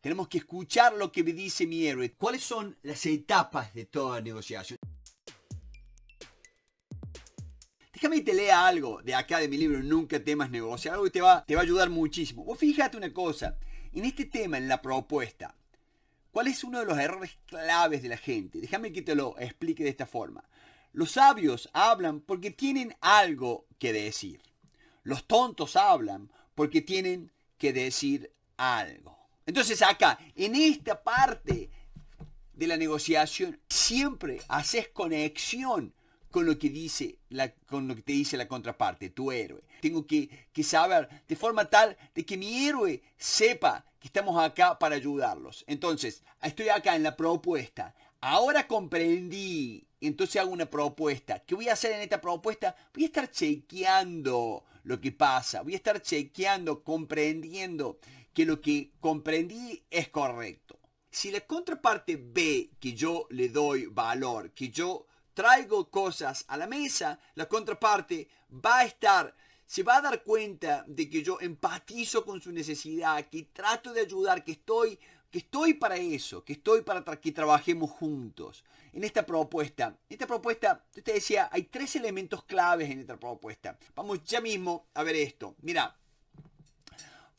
Tenemos que escuchar lo que me dice mi héroe. ¿Cuáles son las etapas de toda negociación? Déjame te lea algo de acá de mi libro Nunca temas negociar, algo que te va, te va a ayudar muchísimo. Vos fíjate una cosa, en este tema, en la propuesta, ¿cuál es uno de los errores claves de la gente? Déjame que te lo explique de esta forma. Los sabios hablan porque tienen algo que decir. Los tontos hablan porque tienen que decir algo. Entonces acá, en esta parte de la negociación, siempre haces conexión con lo que dice la, te dice la contraparte, tu héroe. Tengo que, que, saber de forma tal de que mi héroe sepa que estamos acá para ayudarlos. Entonces, estoy acá en la propuesta. Ahora comprendí. Entonces hago una propuesta. ¿Qué voy a hacer en esta propuesta? Voy a estar chequeando lo que pasa. Voy a estar chequeando, comprendiendo que lo que comprendí es correcto. Si la contraparte ve que yo le doy valor, que yo traigo cosas a la mesa, la contraparte va a estar, se va a dar cuenta de que yo empatizo con su necesidad, que trato de ayudar, que estoy que estoy para eso, que estoy para que trabajemos juntos en esta propuesta. Esta propuesta, te decía, hay tres elementos claves en esta propuesta. Vamos ya mismo a ver esto. Mira,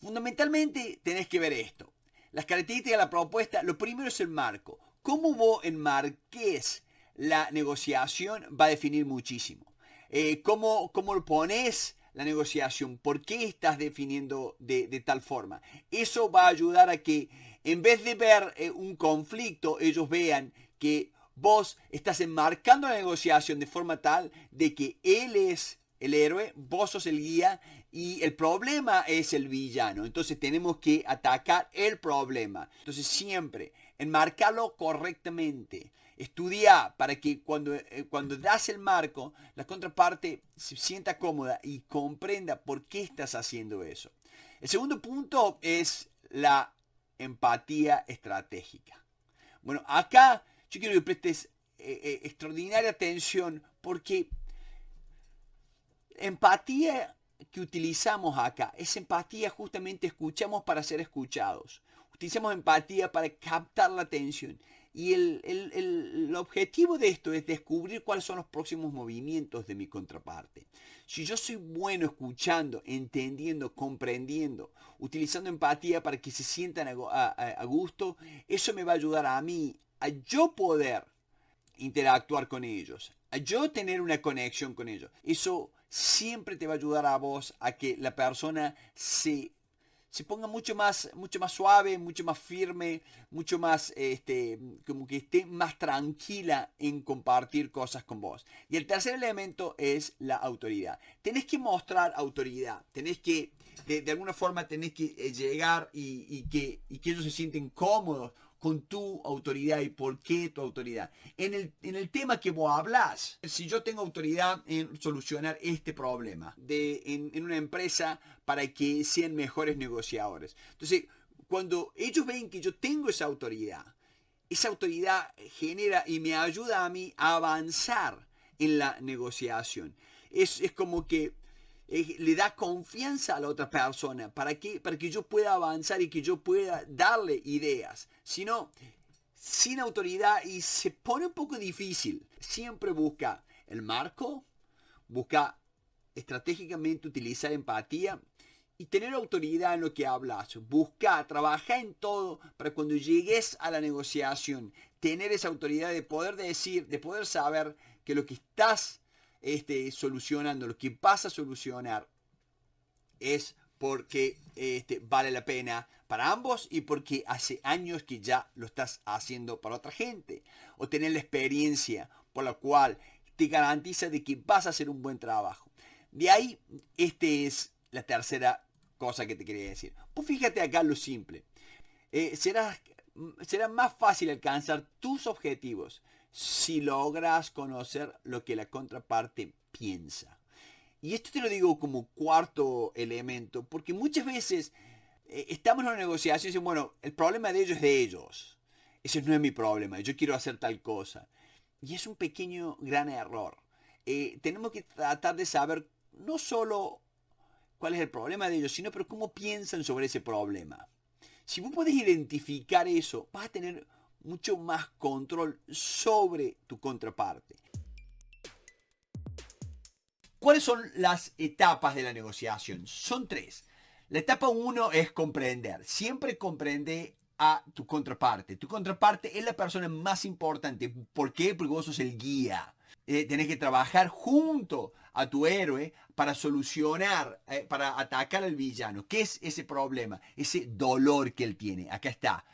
Fundamentalmente tenés que ver esto. Las características de la propuesta, lo primero es el marco. Cómo vos enmarques la negociación va a definir muchísimo. Eh, cómo, lo pones la negociación, por qué estás definiendo de, tal forma. Eso va a ayudar a que en vez de ver eh, un conflicto, ellos vean que vos estás enmarcando la negociación de forma tal de que él es el héroe, vos sos el guía y el problema es el villano. Entonces tenemos que atacar el problema. Entonces siempre enmarcarlo correctamente. Estudia para que cuando, eh, cuando das el marco, la contraparte se sienta cómoda y comprenda por qué estás haciendo eso. El segundo punto es la empatía estratégica. Bueno, acá yo quiero que prestes eh, eh, extraordinaria atención porque empatía que utilizamos acá es empatía justamente escuchamos para ser escuchados. Utilizamos empatía para captar la atención. Y el, objetivo de esto es descubrir cuáles son los próximos movimientos de mi contraparte. Si yo soy bueno escuchando, entendiendo, comprendiendo, utilizando empatía para que se sientan a gusto, eso me va a ayudar a mí, a yo poder interactuar con ellos, yo tener una conexión con ellos. Eso siempre te va a ayudar a vos a que la persona se, ponga mucho más, mucho más suave, mucho más firme, mucho más, este, como que esté más tranquila en compartir cosas con vos. Y el tercer elemento es la autoridad. Tenés que mostrar autoridad, tenés que, de, alguna forma tenés que eh, llegar que, y que ellos se sienten cómodos con tu autoridad y por qué tu autoridad. En el, en el tema que vos hablas, si yo tengo autoridad en solucionar este problema de, en, una empresa para que sean mejores negociadores. Entonces, cuando ellos ven que yo tengo esa autoridad, esa autoridad genera y me ayuda a mí a avanzar en la negociación. Es, es como que le da confianza a la otra persona para que, para que yo pueda avanzar y que yo pueda darle ideas. Si no, sin autoridad y se pone un poco difícil. Siempre busca el marco, busca estratégicamente utilizar empatía y tener autoridad en lo que hablas. Busca, trabaja en todo para cuando llegues a la negociación, tener esa autoridad de poder decir, de poder saber que lo que estás este, solucionando lo que vas a solucionar es porque este, vale la pena para ambos y porque hace años que ya lo estás haciendo para otra gente. O tener la experiencia por la cual te garantiza de que vas a hacer un buen trabajo. De ahí, esta es la tercera cosa que te quería decir. Pues fíjate acá lo simple. Eh, será, será más fácil alcanzar tus objetivos si logras conocer lo que la contraparte piensa. Y esto te lo digo como cuarto elemento, porque muchas veces eh, estamos en una negociación y dicen, bueno, el problema de ellos es de ellos. Ese no es mi problema, yo quiero hacer tal cosa. Y es un pequeño, gran error. Eh, tenemos que tratar de saber no solo cuál es el problema de ellos, sino pero cómo piensan sobre ese problema. Si vos podés identificar eso, vas a tener mucho más control sobre tu contraparte. ¿Cuáles son las etapas de la negociación? Son tres. La etapa uno es comprender. Siempre comprende a tu contraparte. Tu contraparte es la persona más importante. ¿Por qué? Porque vos sos el guía. Eh, Tienes que trabajar junto a tu héroe para solucionar, eh, para atacar al villano. ¿Qué es ese problema? Ese dolor que él tiene. Acá está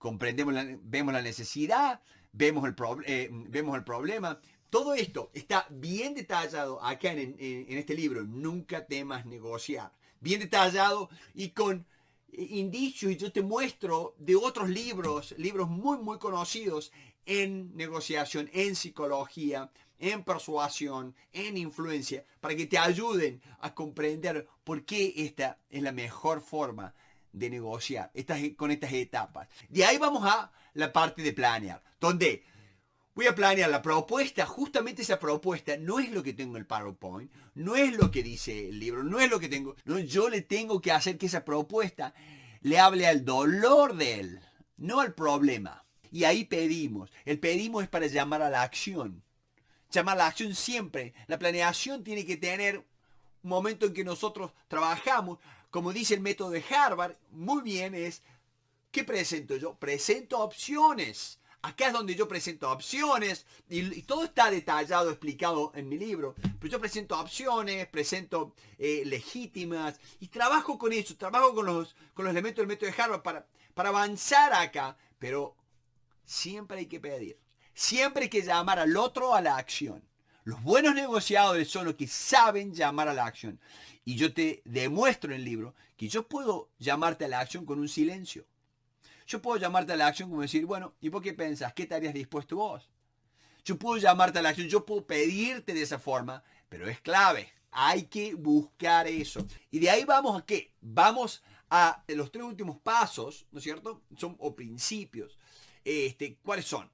comprendemos, vemos la necesidad, vemos el, eh, vemos el problema. Todo esto está bien detallado acá en, este libro, Nunca temas negociar. Bien detallado y con indicios, y yo te muestro de otros libros, libros muy, muy conocidos en negociación, en psicología, en persuasión, en influencia, para que te ayuden a comprender por qué esta es la mejor forma de negociar estas, con estas etapas. De ahí vamos a la parte de planear, donde voy a planear la propuesta, justamente esa propuesta no es lo que tengo en el PowerPoint, no es lo que dice el libro, no es lo que tengo, yo le tengo que hacer que esa propuesta le hable al dolor de él, no al problema. Y ahí pedimos, el pedimos es para llamar a la acción, llamar a la acción siempre, la planeación tiene que tener un momento en que nosotros trabajamos como dice el método de Harvard, muy bien es, ¿qué presento yo? Presento opciones. Acá es donde yo presento opciones y, todo está detallado, explicado en mi libro. Pero yo presento opciones, presento eh, legítimas y trabajo con eso, trabajo con los, con los elementos del método de Harvard para, para avanzar acá. Pero siempre hay que pedir, siempre hay que llamar al otro a la acción. Los buenos negociadores son los que saben llamar a la acción. Y yo te demuestro en el libro que yo puedo llamarte a la acción con un silencio. Yo puedo llamarte a la acción como decir, bueno, ¿y por qué pensás? ¿Qué estarías dispuesto vos? Yo puedo llamarte a la acción, yo puedo pedirte de esa forma, pero es clave. Hay que buscar eso. Y de ahí vamos a qué? Vamos a los tres últimos pasos, ¿no es cierto? Son o principios. Este, ¿Cuáles son?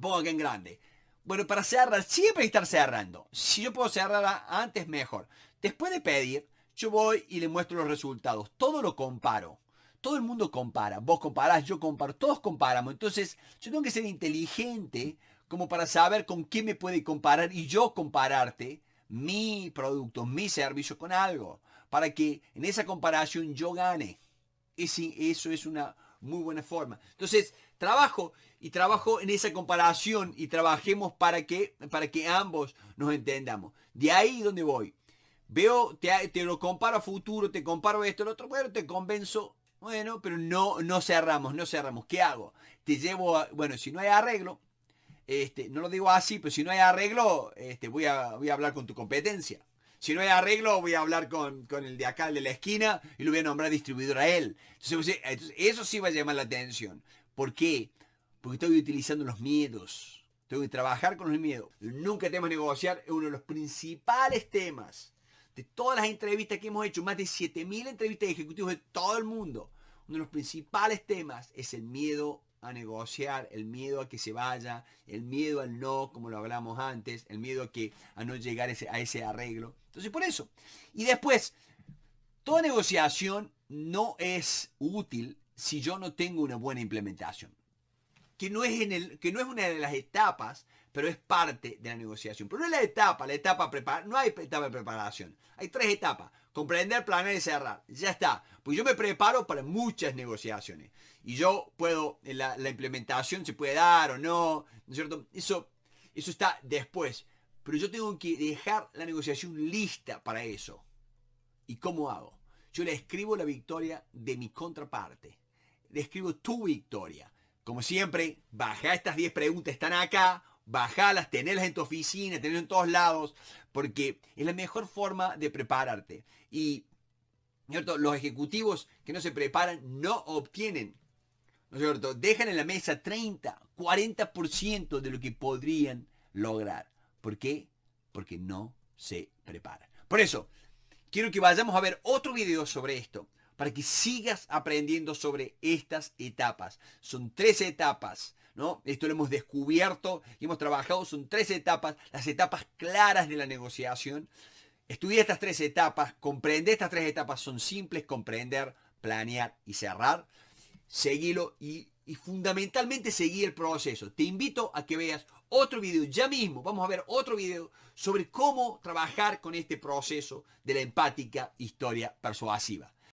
Pongo aquí en grande. Bueno, para cerrar, siempre hay que estar cerrando. Si yo puedo cerrar antes, mejor. Después de pedir, yo voy y le muestro los resultados. Todo lo comparo. Todo el mundo compara. Vos comparás, yo comparo, todos comparamos. Entonces, yo tengo que ser inteligente como para saber con quién me puede comparar y yo compararte mi producto, mi servicio con algo. Para que en esa comparación yo gane. si eso es una, muy buena forma. Entonces, trabajo y trabajo en esa comparación y trabajemos para que, para que ambos nos entendamos. De ahí donde voy. Veo, te, lo comparo a futuro, te comparo esto, lo otro, bueno, te convenzo, bueno, pero no, no cerramos, no cerramos. ¿Qué hago? Te llevo bueno, si no hay arreglo, este, no lo digo así, pero si no hay arreglo, este, voy, a, voy a hablar con tu competencia. Si no hay arreglo, voy a hablar con, el de acá, el de la esquina, y lo voy a nombrar distribuidor a él. Entonces, eso sí va a llamar la atención. ¿Por qué? Porque estoy utilizando los miedos. Tengo que trabajar con los miedos. Nunca que negociar es uno de los principales temas de todas las entrevistas que hemos hecho, más de 7.000 entrevistas de ejecutivos de todo el mundo. Uno de los principales temas es el miedo a negociar, el miedo a que se vaya, el miedo al no, como lo hablamos antes, el miedo a, que, a no llegar ese, a ese arreglo. Entonces, por eso. Y después, toda negociación no es útil si yo no tengo una buena implementación. Que no es, en el, que no es una de las etapas, pero es parte de la negociación. Pero no es la etapa, la etapa no hay etapa de preparación. Hay tres etapas comprender, planear y cerrar. Ya está. Pues yo me preparo para muchas negociaciones. Y yo puedo, eh, la, implementación se puede dar o no, ¿no es cierto? Eso, eso está después. Pero yo tengo que dejar la negociación lista para eso. ¿Y cómo hago? Yo le escribo la victoria de mi contraparte. Le escribo tu victoria. Como siempre, baja estas 10 preguntas, están acá bajalas, tenerlas en tu oficina, tenerlas en todos lados, porque es la mejor forma de prepararte. Y ¿cierto? los ejecutivos que no se preparan no obtienen, ¿no cierto? Dejan en la mesa 30, 40% de lo que podrían lograr. ¿Por qué? Porque no se preparan. Por eso, quiero que vayamos a ver otro video sobre esto, para que sigas aprendiendo sobre estas etapas. Son tres etapas esto lo hemos descubierto y hemos trabajado, son tres etapas, las etapas claras de la negociación. Estudia estas tres etapas, comprende estas tres etapas, son simples, comprender, planear y cerrar. Seguilo y, y fundamentalmente seguí el proceso. Te invito a que veas otro video ya mismo, vamos a ver otro video sobre cómo trabajar con este proceso de la empática historia persuasiva.